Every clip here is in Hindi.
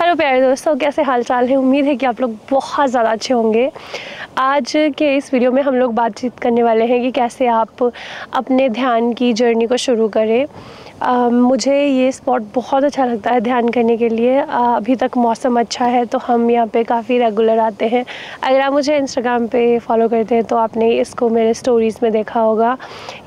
हेलो प्यारे दोस्तों कैसे हाल चाल है उम्मीद है कि आप लोग बहुत ज़्यादा अच्छे होंगे आज के इस वीडियो में हम लोग बातचीत करने वाले हैं कि कैसे आप अपने ध्यान की जर्नी को शुरू करें आ, मुझे ये स्पॉट बहुत अच्छा लगता है ध्यान करने के लिए आ, अभी तक मौसम अच्छा है तो हम यहाँ पे काफ़ी रेगुलर आते हैं अगर आप मुझे इंस्टाग्राम पे फॉलो करते हैं तो आपने इसको मेरे स्टोरीज़ में देखा होगा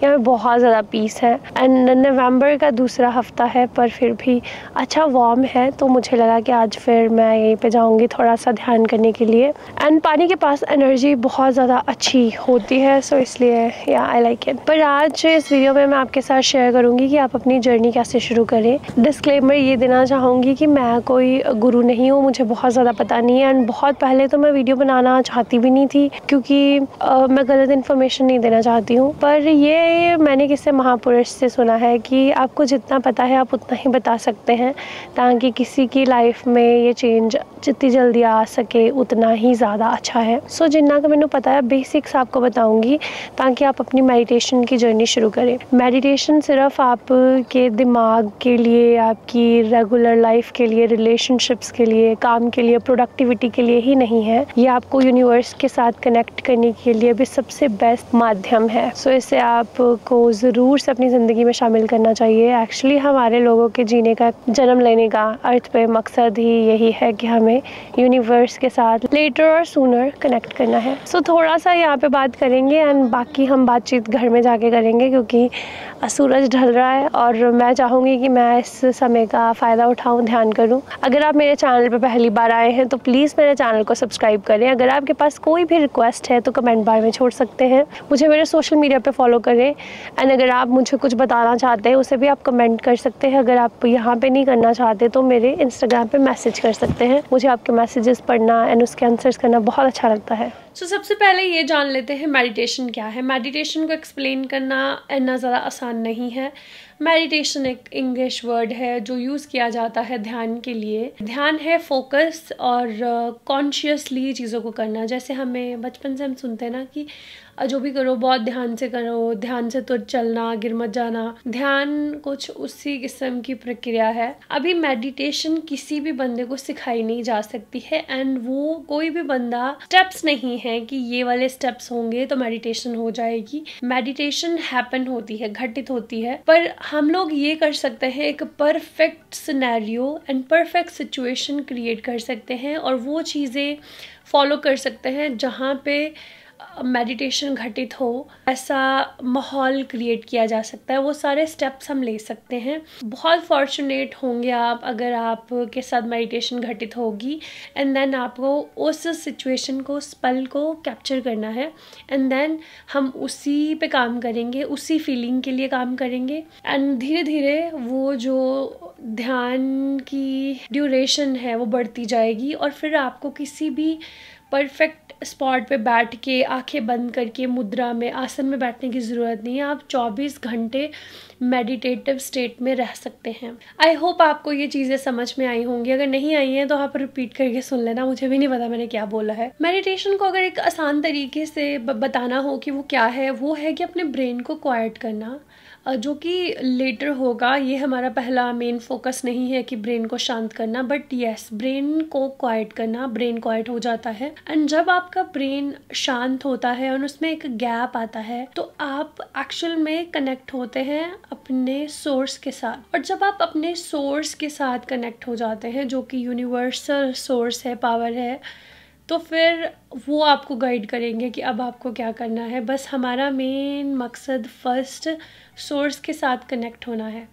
यहाँ पे बहुत ज़्यादा पीस है एंड नवंबर का दूसरा हफ्ता है पर फिर भी अच्छा वार्म है तो मुझे लगा कि आज फिर मैं यहीं पर जाऊँगी थोड़ा सा ध्यान करने के लिए एंड पानी के पास एनर्जी बहुत ज़्यादा अच्छी होती है सो इसलिए या आई लाइक इट पर आज इस वीडियो में मैं आपके साथ शेयर करूँगी कि आप अपनी जर्नी कैसे शुरू करें डिस्क्लेमर ये देना चाहूँगी कि मैं कोई गुरु नहीं हूँ मुझे बहुत ज़्यादा पता नहीं है एंड बहुत पहले तो मैं वीडियो बनाना चाहती भी नहीं थी क्योंकि आ, मैं गलत इन्फॉर्मेशन नहीं देना चाहती हूँ पर ये मैंने किसी महापुरुष से सुना है कि आपको जितना पता है आप उतना ही बता सकते हैं ताकि किसी की लाइफ में ये चेंज जितनी जल्दी आ सके उतना ही ज़्यादा अच्छा है सो so, जिन्ना का मैंने पता है बेसिक्स आपको बताऊँगी ताकि आप अपनी मेडिटेशन की जर्नी शुरू करें मेडिटेशन सिर्फ आप आपके दिमाग के लिए आपकी रेगुलर लाइफ के लिए रिलेशनशिप्स के लिए काम के लिए प्रोडक्टिविटी के लिए ही नहीं है ये आपको यूनिवर्स के साथ कनेक्ट करने के लिए भी सबसे बेस्ट माध्यम है सो so, इसे आपको ज़रूर से अपनी ज़िंदगी में शामिल करना चाहिए एक्चुअली हमारे लोगों के जीने का जन्म लेने का अर्थ पे मकसद ही यही है कि हमें यूनिवर्स के साथ लेटर और सूनर कनेक्ट करना है सो so, थोड़ा सा यहाँ पर बात करेंगे एंड बाकी हम बातचीत घर में जाके करेंगे क्योंकि सूरज ढल रहा है और मैं चाहूँगी कि मैं इस समय का फ़ायदा उठाऊँ ध्यान करूँ अगर आप मेरे चैनल पर पहली बार आए हैं तो प्लीज़ मेरे चैनल को सब्सक्राइब करें अगर आपके पास कोई भी रिक्वेस्ट है तो कमेंट बार में छोड़ सकते हैं मुझे मेरे सोशल मीडिया पर फॉलो करें एंड अगर आप मुझे कुछ बताना चाहते हैं उसे भी आप कमेंट कर सकते हैं अगर आप यहाँ पर नहीं करना चाहते तो मेरे इंस्टाग्राम पर मैसेज कर सकते हैं मुझे आपके मैसेजेस पढ़ना एंड उसके आंसर्स करना बहुत अच्छा लगता है सो so, सबसे पहले ये जान लेते हैं मेडिटेशन क्या है मेडिटेशन को एक्सप्लेन करना इतना ज़्यादा आसान नहीं है मेडिटेशन एक इंग्लिश वर्ड है जो यूज़ किया जाता है ध्यान के लिए ध्यान है फोकस और कॉन्शियसली uh, चीज़ों को करना जैसे हमें बचपन से हम सुनते हैं ना कि जो भी करो बहुत ध्यान से करो ध्यान से तो चलना गिर मत जाना ध्यान कुछ उसी किस्म की प्रक्रिया है अभी मेडिटेशन किसी भी बंदे को सिखाई नहीं जा सकती है एंड वो कोई भी बंदा स्टेप्स नहीं है कि ये वाले स्टेप्स होंगे तो मेडिटेशन हो जाएगी मेडिटेशन हैपन होती है घटित होती है पर हम लोग ये कर सकते हैं एक perfect scenario and perfect situation create कर सकते हैं और वो चीज़ें फॉलो कर सकते हैं जहाँ पे मेडिटेशन घटित हो ऐसा माहौल क्रिएट किया जा सकता है वो सारे स्टेप्स हम ले सकते हैं बहुत फॉर्चुनेट होंगे आप अगर आप के साथ मेडिटेशन घटित होगी एंड देन आपको उस सिचुएशन को उस स्पल को कैप्चर करना है एंड देन हम उसी पे काम करेंगे उसी फीलिंग के लिए काम करेंगे एंड धीरे धीरे वो जो ध्यान की ड्यूरेशन है वो बढ़ती जाएगी और फिर आपको किसी भी परफेक्ट स्पॉट पे बैठ के आंखें बंद करके मुद्रा में आसन में बैठने की ज़रूरत नहीं है आप 24 घंटे मेडिटेटिव स्टेट में रह सकते हैं आई होप आपको ये चीज़ें समझ में आई होंगी अगर नहीं आई हैं तो आप रिपीट करके सुन लेना मुझे भी नहीं पता मैंने क्या बोला है मेडिटेशन को अगर एक आसान तरीके से बताना हो कि वो क्या है वो है कि अपने ब्रेन को क्वाइट करना जो कि लेटर होगा ये हमारा पहला मेन फोकस नहीं है कि ब्रेन को शांत करना बट येस ब्रेन को क्वाइट करना ब्रेन क्वाइट हो जाता है एंड जब आपका ब्रेन शांत होता है और उसमें एक गैप आता है तो आप एक्चुअल में कनेक्ट होते हैं अपने सोर्स के साथ और जब आप अपने सोर्स के साथ कनेक्ट हो जाते हैं जो कि यूनिवर्सल सोर्स है पावर है तो फिर वो आपको गाइड करेंगे कि अब आपको क्या करना है बस हमारा मेन मकसद फर्स्ट सोर्स के साथ कनेक्ट होना है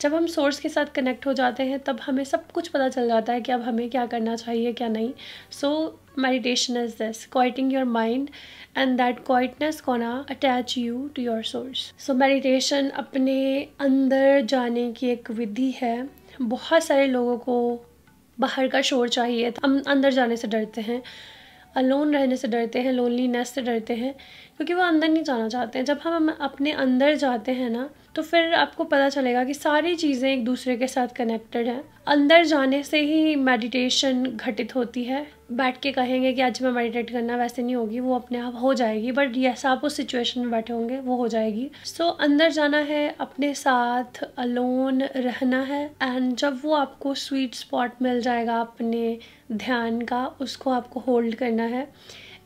जब हम सोर्स के साथ कनेक्ट हो जाते हैं तब हमें सब कुछ पता चल जाता है कि अब हमें क्या करना चाहिए क्या नहीं so so, meditation is this quieting your mind and that quietness gonna attach you to your source so meditation अपने अंदर जाने की एक विधि है बहुत सारे लोगों को बाहर का शोर चाहिए हम अंदर जाने से डरते हैं अलोन रहने से डरते हैं लोनलीनेस से डरते हैं क्योंकि वो अंदर नहीं जाना चाहते हैं जब हम अपने अंदर जाते हैं ना तो फिर आपको पता चलेगा कि सारी चीज़ें एक दूसरे के साथ कनेक्टेड हैं अंदर जाने से ही मेडिटेशन घटित होती है बैठ के कहेंगे कि आज मैं मेडिटेट करना वैसे नहीं होगी वो अपने आप हो जाएगी बट यस आप उस सिचुएशन में बैठे होंगे वो हो जाएगी सो so, अंदर जाना है अपने साथ अलोन रहना है एंड जब वो आपको स्वीट स्पॉट मिल जाएगा अपने ध्यान का उसको आपको होल्ड करना है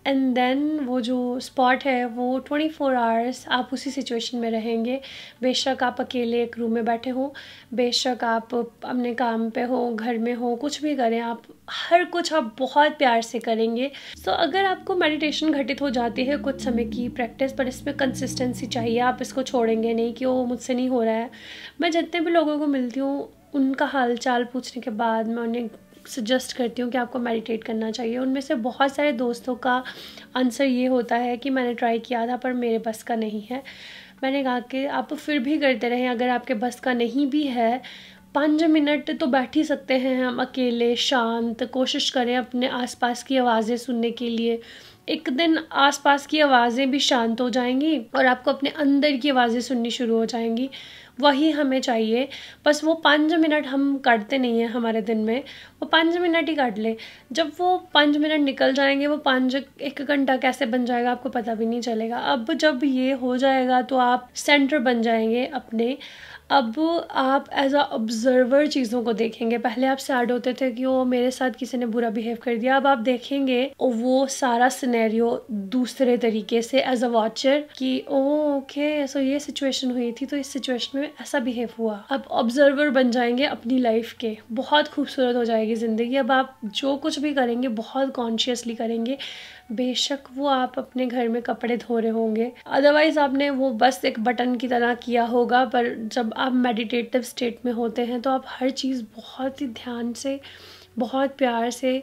एंड देन वो जो स्पॉट है वो ट्वेंटी फोर आवर्स आप उसी सिचुएशन में रहेंगे बेशक आप अकेले एक रूम में बैठे हों बेशक आप अपने काम पे हो घर में हो कुछ भी करें आप हर कुछ आप बहुत प्यार से करेंगे सो so, अगर आपको मेडिटेशन घटित हो जाती है कुछ समय की प्रैक्टिस पर इसमें कंसिस्टेंसी चाहिए आप इसको छोड़ेंगे नहीं कि वो मुझसे नहीं हो रहा है मैं जितने भी लोगों को मिलती हूँ उनका हाल चाल पूछने के बाद मैं उन्हें सजेस्ट करती हूँ कि आपको मेडिटेट करना चाहिए उनमें से बहुत सारे दोस्तों का आंसर ये होता है कि मैंने ट्राई किया था पर मेरे बस का नहीं है मैंने कहा कि आप फिर भी करते रहें अगर आपके बस का नहीं भी है पाँच मिनट तो बैठ ही सकते हैं हम अकेले शांत कोशिश करें अपने आसपास की आवाज़ें सुनने के लिए एक दिन आसपास की आवाज़ें भी शांत हो जाएंगी और आपको अपने अंदर की आवाज़ें सुननी शुरू हो जाएंगी वही हमें चाहिए बस वो पाँच मिनट हम काटते नहीं हैं हमारे दिन में वो पाँच मिनट ही काट ले जब वो पाँच मिनट निकल जाएंगे वो पाँच एक घंटा कैसे बन जाएगा आपको पता भी नहीं चलेगा अब जब ये हो जाएगा तो आप सेंटर बन जाएंगे अपने अब आप एज अ ऑब्ज़र्वर चीज़ों को देखेंगे पहले आप सैड होते थे कि वो मेरे साथ किसी ने बुरा बिहेव कर दिया अब आप देखेंगे वो सारा सिनेरियो दूसरे तरीके से एज अ वॉचर कि ओके सो ये सिचुएशन हुई थी तो इस सिचुएशन में ऐसा बिहेव हुआ अब ऑब्जर्वर बन जाएंगे अपनी लाइफ के बहुत खूबसूरत हो जाएगी ज़िंदगी अब आप जो कुछ भी करेंगे बहुत कॉन्शियसली करेंगे बेशक वो आप अपने घर में कपड़े धो रहे होंगे अदरवाइज़ आपने वो बस एक बटन की तरह किया होगा पर जब आप मेडिटेटिव स्टेट में होते हैं तो आप हर चीज़ बहुत ही ध्यान से बहुत प्यार से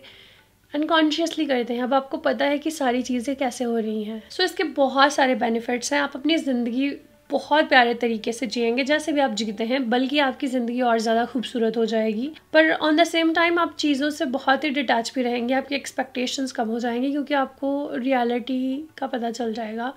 अनकॉन्शियसली करते हैं अब आपको पता है कि सारी चीज़ें कैसे हो रही हैं सो so, इसके बहुत सारे बेनिफिट्स हैं आप अपनी ज़िंदगी बहुत प्यारे तरीके से जिएंगे जैसे भी आप जीते हैं बल्कि आपकी ज़िंदगी और ज़्यादा खूबसूरत हो जाएगी पर ऑन द सेम टाइम आप चीज़ों से बहुत ही डिटैच भी रहेंगे आपकी एक्सपेक्टेशंस कम हो जाएंगे क्योंकि आपको रियलिटी का पता चल जाएगा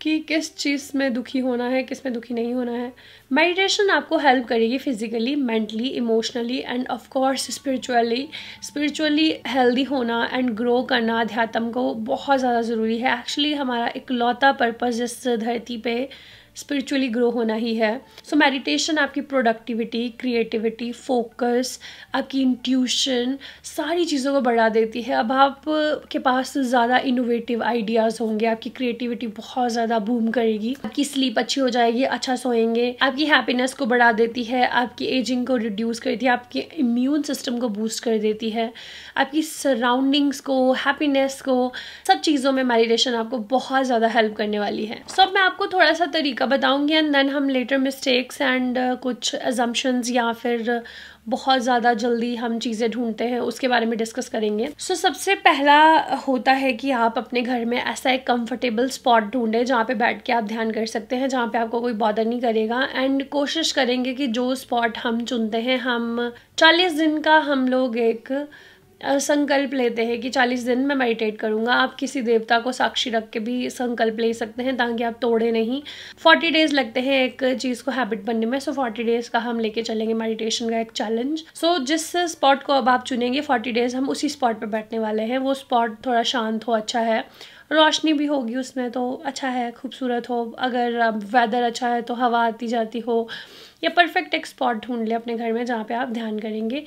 कि किस चीज़ में दुखी होना है किस में दुखी नहीं होना है मेडिटेशन आपको हेल्प करेगी physically mentally emotionally and of course spiritually spiritually healthy होना एंड ग्रो करना अध्यात्म को बहुत ज़्यादा ज़रूरी है एक्चुअली हमारा इकलौता पर्पज़ इस धरती पे स्पिरिचुअली ग्रो होना ही है सो so, मेडिटेशन आपकी प्रोडक्टिविटी क्रिएटिविटी फोकस आपकी इंट्यूशन सारी चीज़ों को बढ़ा देती है अब आप के पास ज़्यादा इनोवेटिव आइडियाज़ होंगे आपकी क्रिएटिविटी बहुत ज़्यादा बूम करेगी आपकी स्लीप अच्छी हो जाएगी अच्छा सोएंगे आपकी हैप्पीनेस को बढ़ा देती है आपकी एजिंग को रिड्यूस करती है आपकी इम्यून सिस्टम को बूस्ट कर देती है आपकी सराउंडिंग्स को हैप्पीनेस को सब चीज़ों में मेडिटेशन आपको बहुत ज़्यादा हेल्प करने वाली है सो so, अब मैं आपको थोड़ा सा तरीका का बताऊंगी एंड देन हम लेटर मिस्टेक्स एंड कुछ एजम्पन्स या फिर uh, बहुत ज़्यादा जल्दी हम चीज़ें ढूंढते हैं उसके बारे में डिस्कस करेंगे सो so, सबसे पहला होता है कि आप अपने घर में ऐसा एक कंफर्टेबल स्पॉट ढूंढें जहाँ पे बैठ के आप ध्यान कर सकते हैं जहाँ पे आपको कोई बॉदर नहीं करेगा एंड कोशिश करेंगे कि जो स्पॉट हम चुनते हैं हम चालीस दिन का हम लोग एक संकल्प लेते हैं कि चालीस दिन मैं मेडिटेट करूँगा आप किसी देवता को साक्षी रख के भी संकल्प ले सकते हैं ताकि आप तोड़े नहीं फोर्टी डेज लगते हैं एक चीज़ को हैबिट बनने में सो फोर्टी डेज का हम लेके चलेंगे मेडिटेशन का एक चैलेंज सो so, जिस स्पॉट को अब आप चुनेंगे फोर्टी डेज हम उसी स्पॉट पर बैठने वाले हैं वो स्पॉट थोड़ा शांत हो अच्छा है रोशनी भी होगी उसमें तो अच्छा है खूबसूरत हो अगर वेदर अच्छा है तो हवा आती जाती हो या परफेक्ट एक स्पॉट ढूंढ लें अपने घर में जहाँ पे आप ध्यान करेंगे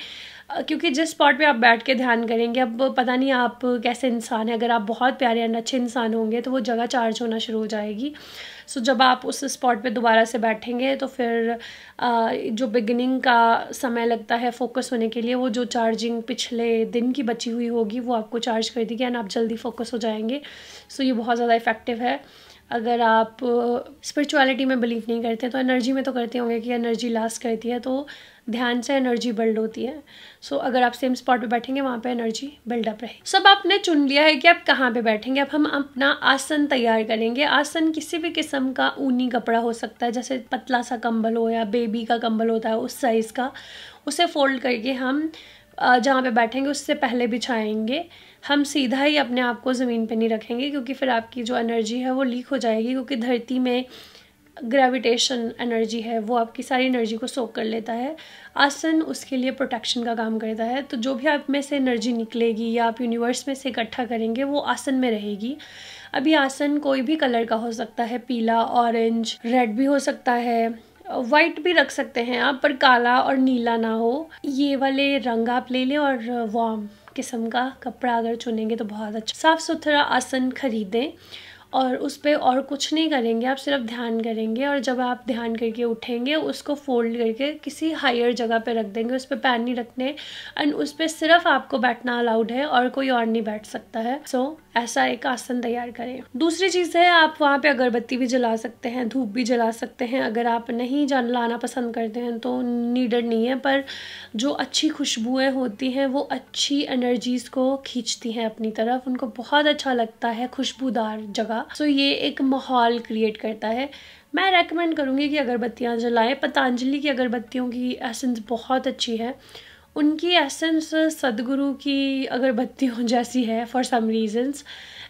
क्योंकि जिस स्पॉट पे आप बैठ के ध्यान करेंगे अब पता नहीं आप कैसे इंसान हैं अगर आप बहुत प्यारे एंड अच्छे इंसान होंगे तो वो जगह चार्ज होना शुरू हो जाएगी सो so, जब आप उस स्पॉट पे दोबारा से बैठेंगे तो फिर जो बिगिनिंग का समय लगता है फोकस होने के लिए वो जो चार्जिंग पिछले दिन की बची हुई होगी वो आपको चार्ज कर देगी एंड आप जल्दी फोकस हो जाएंगे सो so, ये बहुत ज़्यादा इफ़ेक्टिव है अगर आप स्पिरिचुअलिटी में बिलीव नहीं करते तो एनर्जी में तो करते होंगे कि एनर्जी लास्ट करती है तो ध्यान से एनर्जी बिल्ड होती है सो so, अगर आप सेम स्पॉट पे बैठेंगे वहाँ पे एनर्जी बिल्डअप रहे सब आपने चुन लिया है कि आप कहाँ पे बैठेंगे अब हम अपना आसन तैयार करेंगे आसन किसी भी किस्म का ऊनी कपड़ा हो सकता है जैसे पतला सा कंबल हो या बेबी का कंबल होता है उस साइज़ का उसे फोल्ड करके हम जहाँ पे बैठेंगे उससे पहले बिछाएंगे हम सीधा ही अपने आप को ज़मीन पे नहीं रखेंगे क्योंकि फिर आपकी जो एनर्जी है वो लीक हो जाएगी क्योंकि धरती में ग्रेविटेशन एनर्जी है वो आपकी सारी एनर्जी को सोख कर लेता है आसन उसके लिए प्रोटेक्शन का काम करता है तो जो भी आप में से एनर्जी निकलेगी या आप यूनिवर्स में से इकट्ठा करेंगे वो आसन में रहेगी अभी आसन कोई भी कलर का हो सकता है पीला ऑरेंज रेड भी हो सकता है वाइट भी रख सकते हैं आप पर काला और नीला ना हो ये वाले रंग आप ले लें और वॉम किस्म का कपड़ा अगर चुनेंगे तो बहुत अच्छा साफ़ सुथरा आसन खरीदें और उस पर और कुछ नहीं करेंगे आप सिर्फ ध्यान करेंगे और जब आप ध्यान करके उठेंगे उसको फोल्ड करके किसी हायर जगह पे रख देंगे उस पर पैर नहीं रखने एंड उस पर सिर्फ आपको बैठना अलाउड है और कोई और नहीं बैठ सकता है सो so, ऐसा एक आसन तैयार करें दूसरी चीज़ है आप वहाँ पे अगरबत्ती भी जला सकते हैं धूप भी जला सकते हैं अगर आप नहीं जान लाना पसंद करते हैं तो नीडर नहीं है पर जो अच्छी खुशबुएं होती हैं वो अच्छी एनर्जीज़ को खींचती हैं अपनी तरफ उनको बहुत अच्छा लगता है खुशबूदार जगह था सो ये एक माहौल क्रिएट करता है मैं रेकमेंड करूँगी कि अगरबत्तियाँ जलाएं पतंजलि की अगरबत्तियों की एसेंस बहुत अच्छी है उनकी एसेंस सदगुरु की अगरबत्तियों जैसी है फॉर सम रीजंस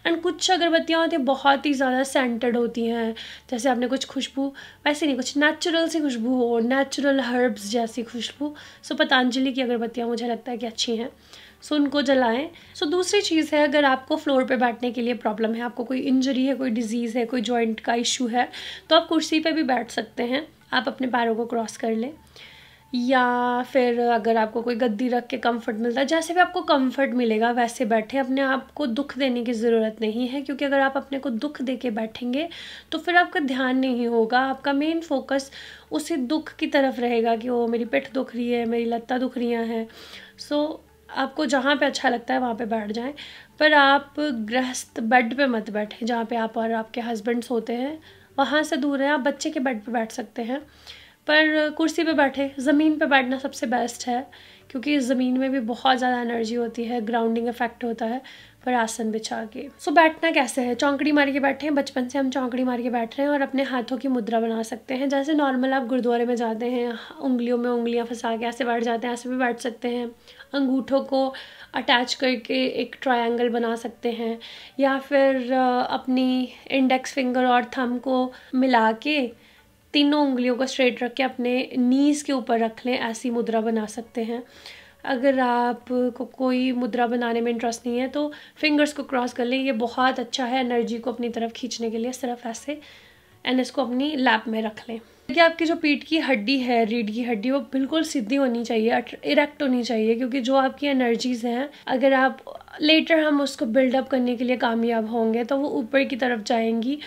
एंड कुछ अगरबत्तियाँ होती हैं बहुत ही ज़्यादा सेंटेड होती हैं जैसे आपने कुछ खुशबू वैसे नहीं कुछ नेचुरल सी खुशबू हो नेचुरल हर्ब्स जैसी खुशबू सो पतंजलि की अगरबत्तियाँ मुझे लगता है कि अच्छी हैं सो उनको जलाएं सो दूसरी चीज़ है अगर आपको फ्लोर पे बैठने के लिए प्रॉब्लम है आपको कोई इंजरी है कोई डिजीज़ है कोई जॉइंट का इशू है तो आप कुर्सी पे भी बैठ सकते हैं आप अपने पैरों को क्रॉस कर लें या फिर अगर आपको कोई गद्दी रख के कंफर्ट मिलता है जैसे भी आपको कंफर्ट मिलेगा वैसे बैठे अपने आप को दुख देने की ज़रूरत नहीं है क्योंकि अगर आप अपने को दुख दे के बैठेंगे तो फिर आपका ध्यान नहीं होगा आपका मेन फोकस उसी दुख की तरफ रहेगा कि वो मेरी पेट दुख रही है मेरी लत्ता दुख रही हैं सो so, आपको जहाँ पे अच्छा लगता है वहाँ पे बैठ जाएं पर आप गृहस्थ बेड पे मत बैठें जहाँ पे आप और आपके हस्बैंड सोते हैं वहाँ से दूर हैं आप बच्चे के बेड पे बैठ सकते हैं पर कुर्सी पे बैठे ज़मीन पे बैठना सबसे बेस्ट है क्योंकि ज़मीन में भी बहुत ज़्यादा एनर्जी होती है ग्राउंडिंग इफेक्ट होता है पर आसन बिछा के सो so, बैठना कैसे है चौंकड़ी मार के बैठे हैं बचपन से हम चौंकड़ी मार के बैठ रहे हैं और अपने हाथों की मुद्रा बना सकते हैं जैसे नॉर्मल आप गुरुद्वारे में जाते हैं उंगलियों में उंगलियां फंसा के ऐसे बैठ जाते हैं ऐसे भी बैठ सकते हैं अंगूठों को अटैच करके एक ट्रायंगल बना सकते हैं या फिर अपनी इंडेक्स फिंगर और थम को मिला के तीनों उंगलियों को स्ट्रेट रख के अपने नीज़ के ऊपर रख लें ऐसी मुद्रा बना सकते हैं अगर आप को कोई मुद्रा बनाने में इंटरेस्ट नहीं है तो फिंगर्स को क्रॉस कर लें ये बहुत अच्छा है एनर्जी को अपनी तरफ खींचने के लिए सिर्फ ऐसे एंड इसको अपनी लैप में रख लें क्योंकि आपकी जो पीठ की हड्डी है रीढ़ की हड्डी वो बिल्कुल सीधी होनी चाहिए इरेक्ट होनी चाहिए क्योंकि जो आपकी एनर्जीज हैं अगर आप लेटर हम उसको बिल्डअप करने के लिए कामयाब होंगे तो वो ऊपर की तरफ जाएंगी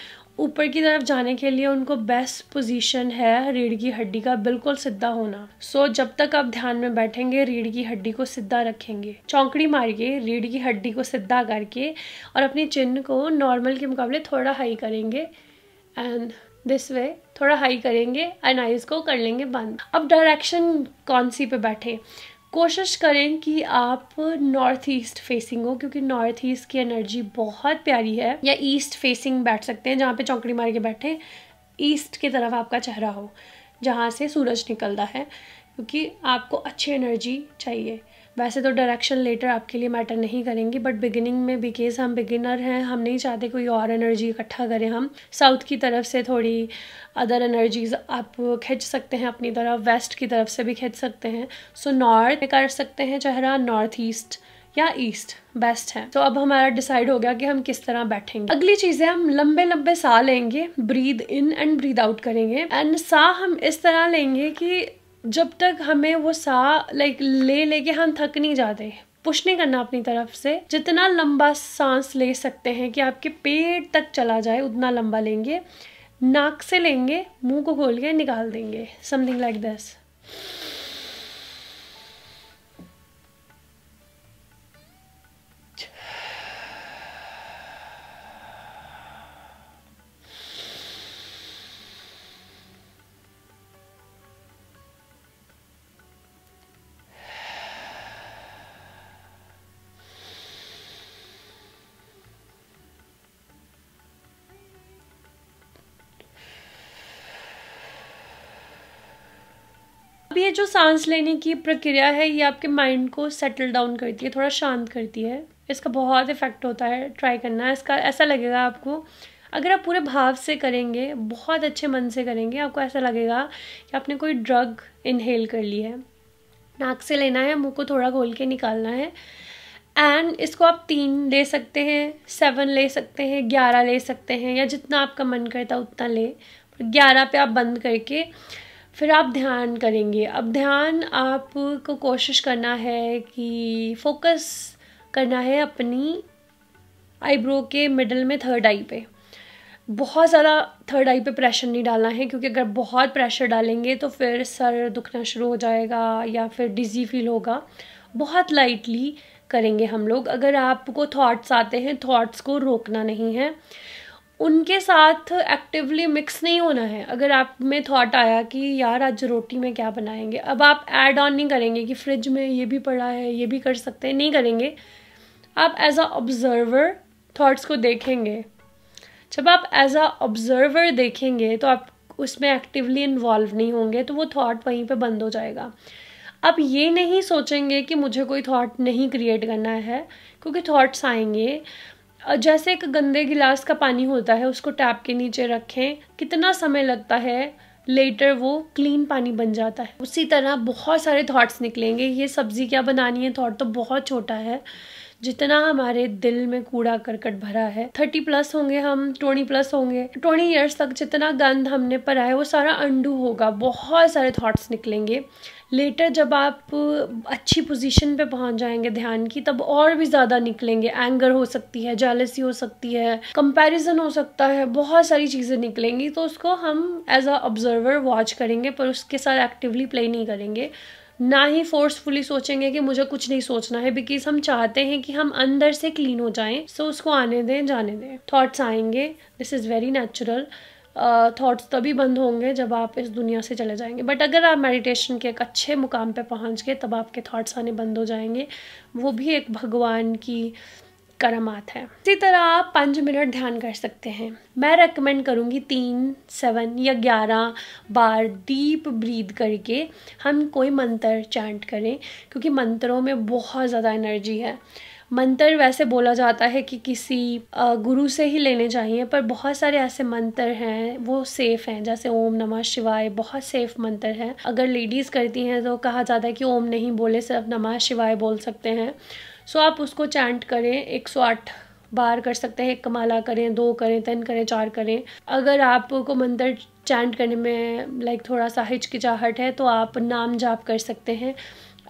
ऊपर की तरफ जाने के लिए उनको बेस्ट पोजीशन है रीढ़ की हड्डी का बिल्कुल सीधा होना सो so, जब तक आप ध्यान में बैठेंगे रीढ़ की हड्डी को सीधा रखेंगे चौंकड़ी मारिए रीढ़ की हड्डी को सीधा करके और अपनी चिन्ह को नॉर्मल के मुकाबले थोड़ा हाई करेंगे एंड दिस वे थोड़ा हाई करेंगे एंड आइज को कर लेंगे बंद अब डायरेक्शन कौन सी पे बैठे कोशिश करें कि आप नॉर्थ ईस्ट फेसिंग हो क्योंकि नॉर्थ ईस्ट की एनर्जी बहुत प्यारी है या ईस्ट फेसिंग बैठ सकते हैं जहाँ पे चौकड़ी मार के बैठे ईस्ट की तरफ आपका चेहरा हो जहाँ से सूरज निकलता है क्योंकि आपको अच्छी एनर्जी चाहिए वैसे तो डायरेक्शन लेटर आपके लिए मैटर नहीं करेंगी बट बिगिनिंग में बिकेज हम बिगिनर हैं हम नहीं चाहते कोई और एनर्जी इकट्ठा करें हम साउथ की तरफ से थोड़ी अदर एनर्जीज आप खींच सकते हैं अपनी तरफ वेस्ट की तरफ से भी खींच सकते हैं सो so, नॉर्थ कर सकते हैं चेहरा नॉर्थ ईस्ट या ईस्ट बेस्ट है तो अब हमारा डिसाइड हो गया कि हम किस तरह बैठेंगे अगली चीज है हम लंबे लंबे साह लेंगे breathe in and breathe out करेंगे एंड साह हम इस तरह लेंगे कि जब तक हमें वो सा लाइक ले लेके हम थक नहीं जाते पुश नहीं करना अपनी तरफ से जितना लंबा सांस ले सकते हैं कि आपके पेट तक चला जाए उतना लंबा लेंगे नाक से लेंगे मुंह को खोल के निकाल देंगे समथिंग लाइक दिस जो सांस लेने की प्रक्रिया है ये आपके माइंड को सेटल डाउन करती है थोड़ा शांत करती है इसका बहुत इफेक्ट होता है ट्राई करना इसका ऐसा लगेगा आपको अगर आप पूरे भाव से करेंगे बहुत अच्छे मन से करेंगे आपको ऐसा लगेगा कि आपने कोई ड्रग इनहेल कर ली है नाक से लेना है मुंह को थोड़ा घोल के निकालना है एंड इसको आप तीन ले सकते हैं सेवन ले सकते हैं ग्यारह ले सकते हैं या जितना आपका मन करता है उतना ले ग्यारह पे आप बंद करके फिर आप ध्यान करेंगे अब ध्यान आपको कोशिश करना है कि फोकस करना है अपनी आईब्रो के मिडल में थर्ड आई पे बहुत ज़्यादा थर्ड आई पे प्रेशर नहीं डालना है क्योंकि अगर बहुत प्रेशर डालेंगे तो फिर सर दुखना शुरू हो जाएगा या फिर डिजी फील होगा बहुत लाइटली करेंगे हम लोग अगर आपको थॉट्स आते हैं थॉट्स को रोकना नहीं है उनके साथ एक्टिवली मिक्स नहीं होना है अगर आप में थॉट आया कि यार आज रोटी में क्या बनाएंगे अब आप ऐड ऑन नहीं करेंगे कि फ्रिज में ये भी पड़ा है ये भी कर सकते हैं नहीं करेंगे आप एज अ ऑब्जर्वर थॉट्स को देखेंगे जब आप एज अ ऑब्जर्वर देखेंगे तो आप उसमें एक्टिवली इन्वॉल्व नहीं होंगे तो वो थॉट वहीं पे बंद हो जाएगा आप ये नहीं सोचेंगे कि मुझे कोई थॉट नहीं क्रिएट करना है क्योंकि थॉट्स आएंगे जैसे एक गंदे गिलास का पानी होता है उसको टैप के नीचे रखें कितना समय लगता है लेटर वो क्लीन पानी बन जाता है उसी तरह बहुत सारे थॉट्स निकलेंगे ये सब्ज़ी क्या बनानी है थॉट तो बहुत छोटा है जितना हमारे दिल में कूड़ा करकट भरा है थर्टी प्लस होंगे हम ट्वेंटी प्लस होंगे ट्वेंटी ईयर्स तक जितना गंद हमने परा है वो सारा अंडू होगा बहुत सारे थॉट्स निकलेंगे लेटर जब आप अच्छी पोजीशन पे पहुंच जाएंगे ध्यान की तब और भी ज़्यादा निकलेंगे एंगर हो सकती है जालसी हो सकती है कंपैरिजन हो सकता है बहुत सारी चीज़ें निकलेंगी तो उसको हम एज अ ऑब्जर्वर वॉच करेंगे पर उसके साथ एक्टिवली प्ले नहीं करेंगे ना ही फोर्सफुली सोचेंगे कि मुझे कुछ नहीं सोचना है बिकॉज हम चाहते हैं कि हम अंदर से क्लीन हो जाएं सो so उसको आने दें जाने दें थॉट्स आएंगे this is very natural thoughts तभी बंद होंगे जब आप इस दुनिया से चले जाएंगे बट अगर आप मेडिटेशन के एक अच्छे मुकाम पे पहुंच गए तब आपके थाट्स आने बंद हो जाएंगे वो भी एक भगवान की करमात है इसी तरह आप पाँच मिनट ध्यान कर सकते हैं मैं रेकमेंड करूँगी तीन सेवन या ग्यारह बार डीप ब्रीद करके हम कोई मंत्र चैंट करें क्योंकि मंत्रों में बहुत ज़्यादा एनर्जी है मंत्र वैसे बोला जाता है कि किसी गुरु से ही लेने चाहिए पर बहुत सारे ऐसे मंत्र हैं वो सेफ़ हैं जैसे ओम नमः शिवाय बहुत सेफ़ मंत्र हैं अगर लेडीज़ करती हैं तो कहा जाता है कि ओम नहीं बोले सिर्फ नमः शिवाय बोल सकते हैं सो आप उसको चैंट करें एक सौ आठ बार कर सकते हैं एक कमाला करें दो करें तीन करें चार करें अगर आपको मंत्र चैंट करने में लाइक थोड़ा सा हिचकिचाहट है तो आप नाम जाप कर सकते हैं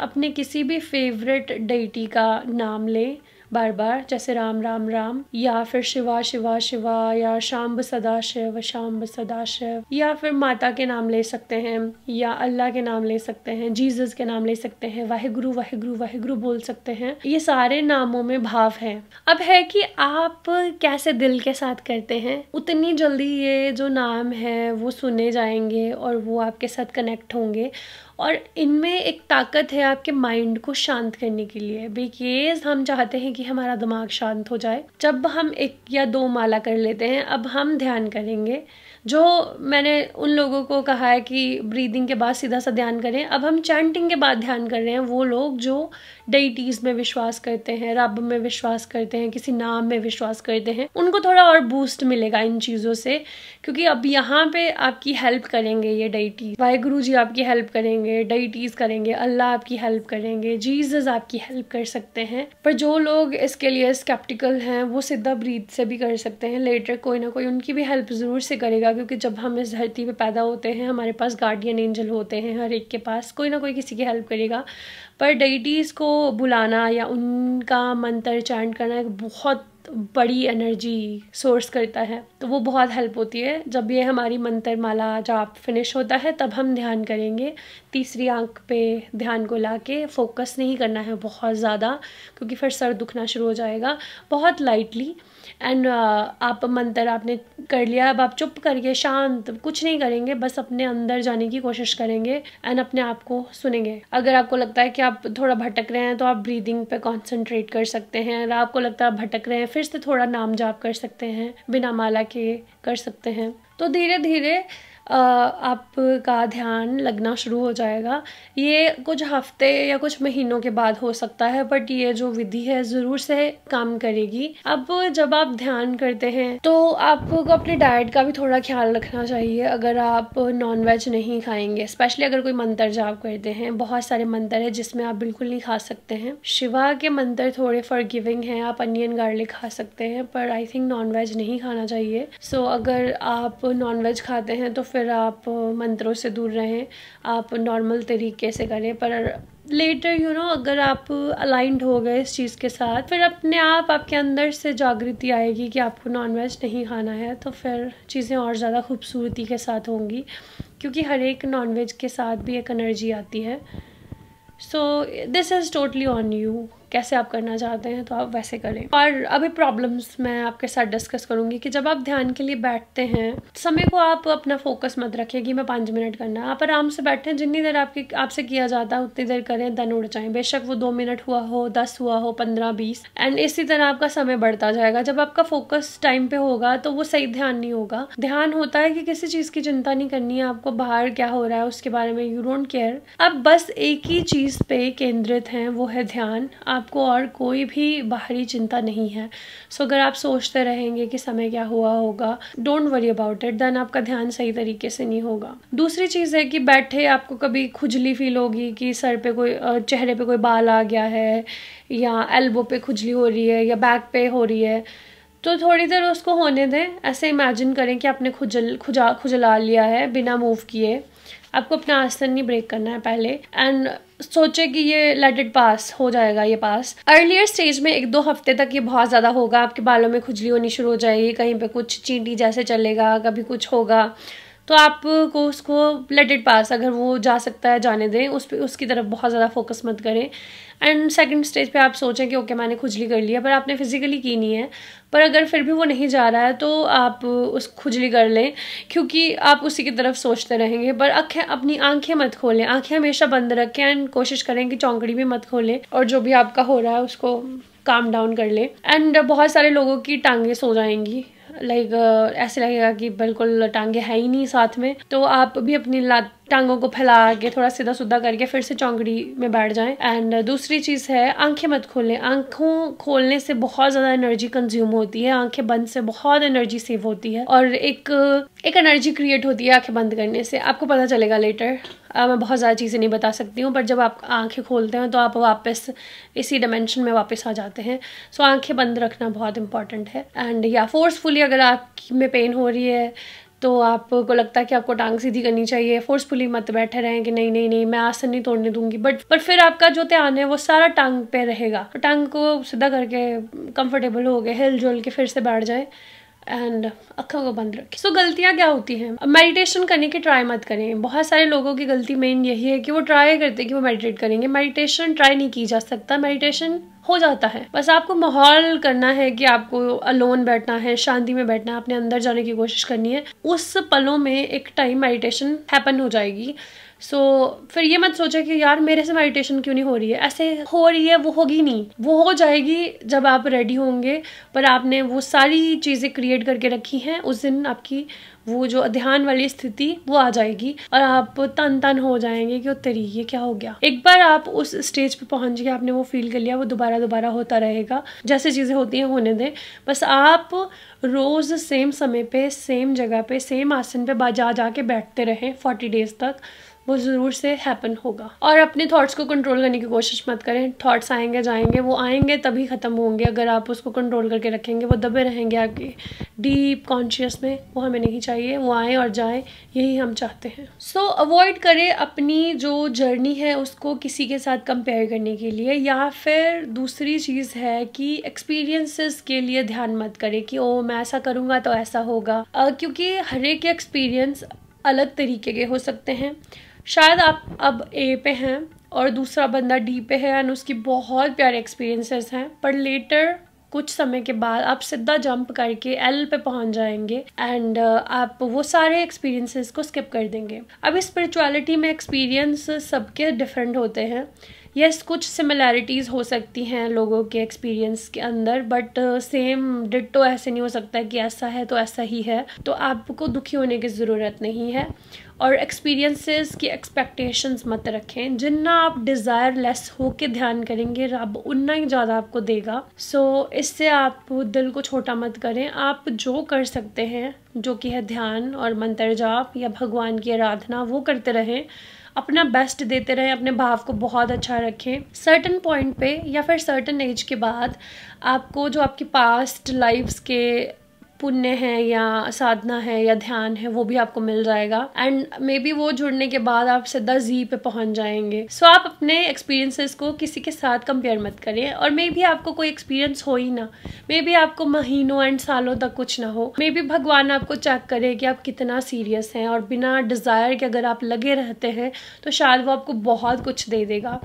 अपने किसी भी फेवरेट डेटी का नाम लें बार बार जैसे राम राम राम या फिर शिवा शिवा शिवा या शाम्ब सदा शिव शाम्ब सदा शिव या फिर माता के नाम ले सकते हैं या अल्लाह के नाम ले सकते हैं जीसस के नाम ले सकते हैं गुरु वाहे गुरु बोल सकते हैं ये सारे नामों में भाव है अब है कि आप कैसे दिल के साथ करते हैं उतनी जल्दी ये जो नाम है वो सुने जाएंगे और वो आपके साथ कनेक्ट होंगे और इनमें एक ताकत है आपके माइंड को शांत करने के लिए बिकेज हम चाहते हैं कि हमारा दिमाग शांत हो जाए जब हम एक या दो माला कर लेते हैं अब हम ध्यान करेंगे जो मैंने उन लोगों को कहा है कि ब्रीदिंग के बाद सीधा सा ध्यान करें अब हम चैंटिंग के बाद ध्यान कर रहे हैं वो लोग जो डेटीज़ में विश्वास करते हैं रब में विश्वास करते हैं किसी नाम में विश्वास करते हैं उनको थोड़ा और बूस्ट मिलेगा इन चीज़ों से क्योंकि अब यहाँ पे आपकी हेल्प करेंगे ये डेटी वाहेगुरु जी आपकी हेल्प करेंगे डेटीज़ करेंगे अल्लाह आपकी हेल्प करेंगे जीजस आपकी हेल्प कर सकते हैं पर जो लोग इसके लिए स्केप्टिकल हैं वो सीधा ब्रीद से भी कर सकते हैं लेटर कोई ना कोई उनकी भी हेल्प ज़रूर से करेगा होगा क्योंकि जब हम इस धरती पे पैदा होते हैं हमारे पास गार्डियन एंजल होते हैं हर एक के पास कोई ना कोई किसी की हेल्प करेगा पर डेइटीज़ को बुलाना या उनका मंत्र चैंट करना एक बहुत बड़ी एनर्जी सोर्स करता है तो वो बहुत हेल्प होती है जब ये हमारी मंत्र माला जाप फिनिश होता है तब हम ध्यान करेंगे तीसरी आंख पे ध्यान को ला के फोकस नहीं करना है बहुत ज़्यादा क्योंकि फिर सर दुखना शुरू हो जाएगा बहुत लाइटली एंड uh, आप मंत्र आपने कर लिया अब आप चुप करिए शांत कुछ नहीं करेंगे बस अपने अंदर जाने की कोशिश करेंगे एंड अपने आप को सुनेंगे अगर आपको लगता है कि आप थोड़ा भटक रहे हैं तो आप ब्रीदिंग पे कॉन्सेंट्रेट कर सकते हैं अगर आपको लगता है आप भटक रहे हैं फिर से थोड़ा नाम जाप कर सकते हैं बिना माला के कर सकते हैं तो धीरे धीरे आपका ध्यान लगना शुरू हो जाएगा ये कुछ हफ्ते या कुछ महीनों के बाद हो सकता है बट ये जो विधि है ज़रूर से काम करेगी अब जब आप ध्यान करते हैं तो आपको अपने डाइट का भी थोड़ा ख्याल रखना चाहिए अगर आप नॉन वेज नहीं खाएंगे स्पेशली अगर कोई मंत्र जाप करते हैं बहुत सारे मंत्र है जिसमें आप बिल्कुल नहीं खा सकते हैं शिवा के मंत्र थोड़े फॉरगिविंग हैं आप अनियन गार्लिक खा सकते हैं पर आई थिंक नॉन वेज नहीं खाना चाहिए सो so, अगर आप नॉन वेज खाते हैं तो फिर अगर आप मंत्रों से दूर रहें आप नॉर्मल तरीके से करें पर लेटर यू नो अगर आप अलाइंड हो गए इस चीज़ के साथ फिर अपने आप आपके अंदर से जागृति आएगी कि आपको नॉनवेज नहीं खाना है तो फिर चीज़ें और ज़्यादा खूबसूरती के साथ होंगी क्योंकि हर एक नॉनवेज के साथ भी एक एनर्जी आती है so this is totally on you कैसे आप करना चाहते हैं तो आप वैसे करें और अभी प्रॉब्लम्स मैं आपके साथ डिस्कस करूंगी कि जब आप ध्यान के लिए बैठते हैं समय को आप अपना फोकस मत रखें कि मैं पाँच मिनट करना आप आराम से बैठें जितनी देर आपकी आपसे किया जाता है उतनी देर करें दन उड़ जाएं बेशक वो दो मिनट हुआ हो दस हुआ हो पंद्रह बीस एंड इसी तरह आपका समय बढ़ता जाएगा जब आपका फोकस टाइम पे होगा तो वो सही ध्यान नहीं होगा ध्यान होता है कि किसी चीज़ की चिंता नहीं करनी है आपको बाहर क्या हो रहा है उसके बारे में यू डोंट केयर अब बस एक ही चीज़ पे केंद्रित है वो है ध्यान आप आपको और कोई भी बाहरी चिंता नहीं है सो so, अगर आप सोचते रहेंगे कि समय क्या हुआ होगा don't worry about it then आपका ध्यान सही तरीके से नहीं होगा दूसरी चीज़ है कि बैठे आपको कभी खुजली फील होगी कि सर पे कोई चेहरे पे कोई बाल आ गया है या एल्बो पे खुजली हो रही है या बैक पे हो रही है तो थोड़ी देर उसको होने दें ऐसे इमेजिन करें कि आपने खुजल खुजा खुजला लिया है बिना मूव किए आपको अपना आसन नहीं ब्रेक करना है पहले एंड सोचे कि ये लेट इट पास हो जाएगा ये पास अर्लियर स्टेज में एक दो हफ्ते तक ये बहुत ज़्यादा होगा आपके बालों में खुजली होनी शुरू हो जाएगी कहीं पे कुछ चींटी जैसे चलेगा कभी कुछ होगा तो आपको उसको लेट इट पास अगर वो जा सकता है जाने दें उस पर उसकी तरफ बहुत ज़्यादा फोकस मत करें एंड सेकंड स्टेज पे आप सोचें कि ओके मैंने खुजली कर लिया पर आपने फिज़िकली की नहीं है पर अगर फिर भी वो नहीं जा रहा है तो आप उस खुजली कर लें क्योंकि आप उसी की तरफ सोचते रहेंगे पर आँखें अपनी आँखें मत खोलें आँखें हमेशा बंद रखें एंड कोशिश करें कि चौंकड़ी भी मत खोलें और जो भी आपका हो रहा है उसको काम डाउन कर लें एंड बहुत सारे लोगों की टांगें सो जाएंगी लाइक uh, ऐसे लगेगा कि बिल्कुल टांगे हैं ही नहीं साथ में तो आप भी अपनी लात टांगों को फैला के थोड़ा सीधा सुधा करके फिर से चौंकड़ी में बैठ जाएं एंड दूसरी चीज़ है आंखें मत खोलें आंखों खोलने से बहुत ज़्यादा एनर्जी कंज्यूम होती है आंखें बंद से बहुत एनर्जी सेव होती है और एक एक एनर्जी क्रिएट होती है आंखें बंद करने से आपको पता चलेगा लेटर आ, मैं बहुत ज़्यादा चीज़ें नहीं बता सकती हूँ पर जब आप आंखें खोलते हैं तो आप वापस इसी डायमेंशन में वापस आ जाते हैं सो आंखें बंद रखना बहुत इंपॉर्टेंट है एंड या फोर्सफुली अगर आप में पेन हो रही है तो आपको लगता है कि आपको टांग सीधी करनी चाहिए फोर्सफुली मत बैठे रहें कि नहीं नहीं नहीं मैं आसन नहीं तोड़ने दूंगी बट पर फिर आपका जो ध्यान है वो सारा टांग पे रहेगा तो टांग को सीधा करके कंफर्टेबल हो गए हिल जुल के फिर से बैठ जाए एंड अखों को बंद रखें सो so, गलतियाँ क्या होती हैं मेडिटेशन करने की ट्राई मत करें बहुत सारे लोगों की गलती मेन यही है कि वो ट्राई करते कि वो मेडिटेट करेंगे मेडिटेशन ट्राई नहीं की जा सकता मेडिटेशन हो जाता है बस आपको माहौल करना है कि आपको अलोन बैठना है शांति में बैठना है अपने अंदर जाने की कोशिश करनी है उस पलों में एक टाइम मेडिटेशन हैपन हो जाएगी सो so, फिर ये मत सोचा कि यार मेरे से मेडिटेशन क्यों नहीं हो रही है ऐसे हो रही है वो होगी नहीं वो हो जाएगी जब आप रेडी होंगे पर आपने वो सारी चीज़ें क्रिएट करके रखी हैं उस दिन आपकी वो जो ध्यान वाली स्थिति वो आ जाएगी और आप तन तन हो जाएंगे कि तेरी ये क्या हो गया एक बार आप उस स्टेज पे पहुंच गए आपने वो फील कर लिया वो दोबारा दोबारा होता रहेगा जैसे चीज़ें होती हैं होने दें बस आप रोज़ सेम समय पे सेम जगह पे सेम आसन पे जा जाके बैठते रहें फोर्टी डेज तक वो ज़रूर से हैपन होगा और अपने थॉट्स को कंट्रोल करने की कोशिश मत करें थॉट्स आएंगे जाएंगे वो आएंगे तभी ख़त्म होंगे अगर आप उसको कंट्रोल करके रखेंगे वो दबे रहेंगे आपके डीप कॉन्शियस में वो हमें नहीं चाहिए वो आएँ और जाएँ यही हम चाहते हैं सो so, अवॉइड करें अपनी जो जर्नी है उसको किसी के साथ कंपेयर करने के लिए या फिर दूसरी चीज़ है कि एक्सपीरियंसेस के लिए ध्यान मत करें कि ओ मैं ऐसा करूँगा तो ऐसा होगा uh, क्योंकि हर एक एक्सपीरियंस अलग तरीके के हो सकते हैं शायद आप अब ए पे हैं और दूसरा बंदा डी पे है एंड उसकी बहुत प्यारे एक्सपीरियंसेस हैं पर लेटर कुछ समय के बाद आप सीधा जंप करके एल पे पहुंच जाएंगे एंड uh, आप वो सारे एक्सपीरियंसेस को स्किप कर देंगे अब स्पिरिचुअलिटी में एक्सपीरियंस सबके डिफरेंट होते हैं यस कुछ सिमिलैरिटीज़ हो सकती हैं लोगों के एक्सपीरियंस के अंदर बट सेम डिट तो ऐसे नहीं हो सकता कि ऐसा है तो ऐसा ही है तो आपको दुखी होने की ज़रूरत नहीं है और एक्सपीरियंसेस की एक्सपेक्टेशंस मत रखें जितना आप डिज़ायर लेस हो के ध्यान करेंगे रब उतना ही ज़्यादा आपको देगा सो so, इससे आप दिल को छोटा मत करें आप जो कर सकते हैं जो कि है ध्यान और मंत्र जाप या भगवान की आराधना वो करते रहें अपना बेस्ट देते रहें अपने भाव को बहुत अच्छा रखें सर्टन पॉइंट पे या फिर सर्टन एज के बाद आपको जो आपकी पास्ट लाइफ्स के पुण्य है या साधना है या ध्यान है वो भी आपको मिल जाएगा एंड मे बी वो जुड़ने के बाद आप सीधा जी पे पहुंच जाएंगे सो so, आप अपने एक्सपीरियंसेस को किसी के साथ कंपेयर मत करें और मे बी आपको कोई एक्सपीरियंस हो ही ना मे बी आपको महीनों एंड सालों तक कुछ ना हो मे बी भगवान आपको चेक करे कि आप कितना सीरियस हैं और बिना डिज़ायर के अगर आप लगे रहते हैं तो शायद वो आपको बहुत कुछ दे देगा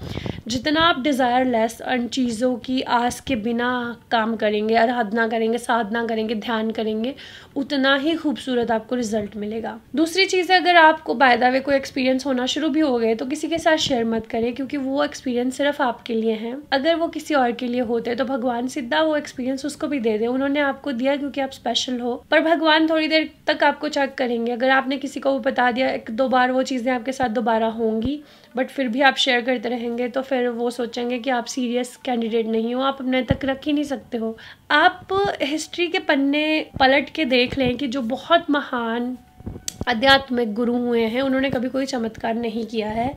जितना आप डिज़ायर लेस एंड चीज़ों की आस के बिना काम करेंगे आराधना करेंगे साधना करेंगे ध्यान करेंगे करेंगे उतना ही खूबसूरत आपको रिजल्ट मिलेगा दूसरी चीज़ है अगर आपको बायदावे कोई एक्सपीरियंस होना शुरू भी हो गए तो किसी के साथ शेयर मत करें क्योंकि वो एक्सपीरियंस सिर्फ आपके लिए है अगर वो किसी और के लिए होते तो भगवान सीधा वो एक्सपीरियंस उसको भी दे दे उन्होंने आपको दिया क्योंकि आप स्पेशल हो पर भगवान थोड़ी देर तक आपको चेक करेंगे अगर आपने किसी को वो बता दिया एक दो बार वो चीज़ें आपके साथ दोबारा होंगी बट फिर भी आप शेयर करते रहेंगे तो फिर वो सोचेंगे कि आप सीरियस कैंडिडेट नहीं हो आप अपने तक रख ही नहीं सकते हो आप हिस्ट्री के पन्ने पलट के देख लें कि जो बहुत महान आध्यात्मिक गुरु हुए हैं उन्होंने कभी कोई चमत्कार नहीं किया है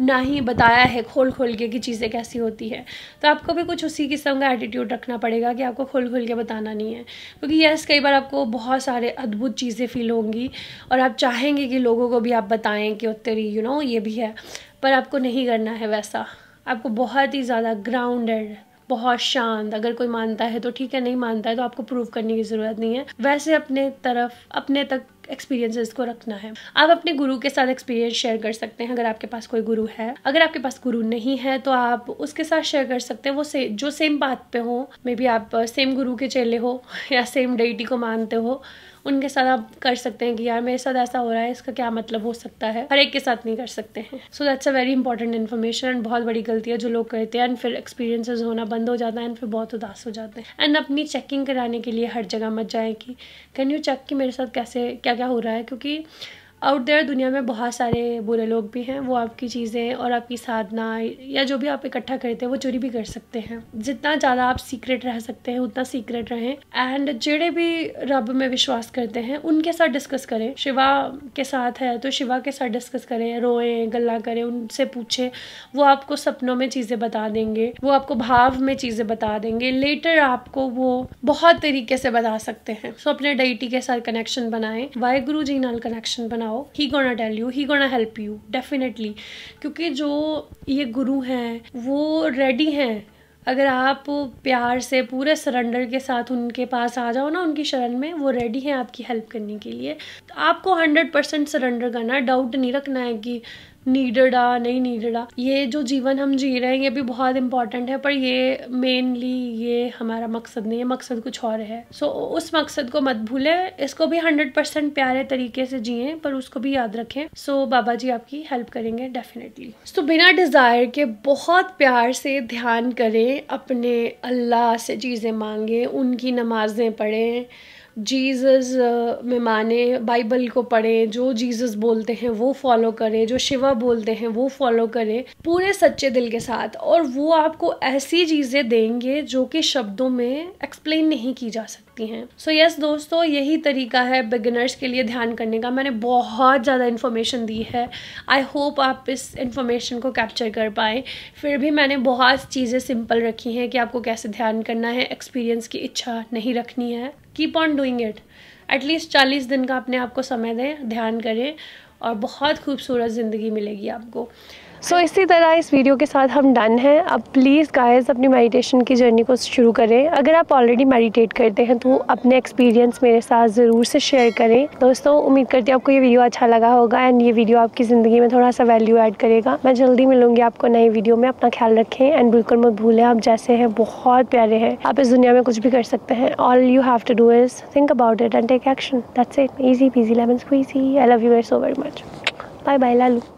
ना ही बताया है खोल खोल के कि चीज़ें कैसी होती है तो आपको भी कुछ उसी किस्म का एटीट्यूड रखना पड़ेगा कि आपको खोल खोल के बताना नहीं है क्योंकि यस कई बार आपको बहुत सारे अद्भुत चीज़ें फील होंगी और आप चाहेंगे कि लोगों को भी आप बताएं कि उत्तरी यू नो ये भी है पर आपको नहीं करना है वैसा आपको बहुत ही ज़्यादा ग्राउंडेड बहुत शांत अगर कोई मानता है तो ठीक है नहीं मानता है तो आपको प्रूव करने की ज़रूरत नहीं है वैसे अपने तरफ अपने तक एक्सपीरियंसेस को रखना है आप अपने गुरु के साथ एक्सपीरियंस शेयर कर सकते हैं अगर आपके पास कोई गुरु है अगर आपके पास गुरु नहीं है तो आप उसके साथ शेयर कर सकते हैं वो से, जो सेम बात पे हो मे बी आप सेम गुरु के चेले हो या सेम डेटी को मानते हो उनके साथ आप कर सकते हैं कि यार मेरे साथ ऐसा हो रहा है इसका क्या मतलब हो सकता है हर एक के साथ नहीं कर सकते हैं so that's a very important information and बहुत बड़ी गलती है जो लोग करते हैं एंड फिर एक्सपीरियंसेस होना बंद हो जाता है एंड फिर बहुत उदास हो जाते हैं एंड अपनी चेकिंग कराने के लिए हर जगह मत जाएँ कि कैन यू चेक कि मेरे साथ कैसे क्या क्या हो रहा है क्योंकि आउट देयर दुनिया में बहुत सारे बुरे लोग भी हैं वो आपकी चीज़ें और आपकी साधना या जो भी आप इकट्ठा करते हैं वो चोरी भी कर सकते हैं जितना ज़्यादा आप सीक्रेट रह सकते हैं उतना सीक्रेट रहें एंड जेड़े भी रब में विश्वास करते हैं उनके साथ डिस्कस करें शिवा के साथ है तो शिवा के साथ डिस्कस करें रोएं गला करें उनसे पूछें वो आपको सपनों में चीज़ें बता देंगे वो आपको भाव में चीज़ें बता देंगे लेटर आपको वो बहुत तरीके से बता सकते हैं सो अपने डाइटी के साथ कनेक्शन बनाएं वाहगुरु जी नाल कनेक्शन बनाए जाओ he gonna tell you he gonna help you definitely क्योंकि जो ये गुरु हैं वो रेडी हैं अगर आप प्यार से पूरे सरेंडर के साथ उनके पास आ जाओ ना उनकी शरण में वो रेडी हैं आपकी हेल्प करने के लिए तो आपको हंड्रेड परसेंट सरेंडर करना डाउट नहीं रखना है कि नीडेड आ नहीं नीडेड आ ये जो जीवन हम जी रहे हैं ये भी बहुत इंपॉर्टेंट है पर ये मेनली ये हमारा मकसद नहीं है मकसद कुछ और है सो so, उस मकसद को मत भूलें इसको भी हंड्रेड परसेंट प्यारे तरीके से जिए पर उसको भी याद रखें सो so, बाबा जी आपकी हेल्प करेंगे डेफिनेटली तो so, बिना डिज़ायर के बहुत प्यार से ध्यान करें अपने अल्लाह से चीज़ें मांगें उनकी नमाजें पढ़ें जीसस uh, में माने बाइबल को पढ़ें जो जीसस बोलते हैं वो फॉलो करें जो शिवा बोलते हैं वो फॉलो करें पूरे सच्चे दिल के साथ और वो आपको ऐसी चीज़ें देंगे जो कि शब्दों में एक्सप्लेन नहीं की जा सकती हैं सो so यस yes, दोस्तों यही तरीका है बिगिनर्स के लिए ध्यान करने का मैंने बहुत ज़्यादा इन्फॉर्मेशन दी है आई होप आप इस इन्फॉर्मेशन को कैप्चर कर पाएँ फिर भी मैंने बहुत चीज़ें सिंपल रखी हैं कि आपको कैसे ध्यान करना है एक्सपीरियंस की इच्छा नहीं रखनी है keep on doing it at least चालीस दिन का अपने आप को समय दें ध्यान करें और बहुत खूबसूरत ज़िंदगी मिलेगी आपको सो so, इसी तरह इस वीडियो के साथ हम डन हैं अब प्लीज़ गाइस अपनी मेडिटेशन की जर्नी को शुरू करें अगर आप ऑलरेडी मेडिटेट करते हैं तो अपने एक्सपीरियंस मेरे साथ ज़रूर से शेयर करें दोस्तों उम्मीद करती हूँ आपको ये वीडियो अच्छा लगा होगा एंड ये वीडियो आपकी ज़िंदगी में थोड़ा सा वैल्यू ऐड करेगा मैं जल्दी मिलूंगी आपको नई वीडियो में अपना ख्याल रखें एंड बिल्कुल मत भूलें आप जैसे हैं बहुत प्यारे हैं आप इस दुनिया में कुछ भी कर सकते हैं all you have to do is think about it and take action that's it easy peasy lemon squeezy I love you very so very much bye bye Lalu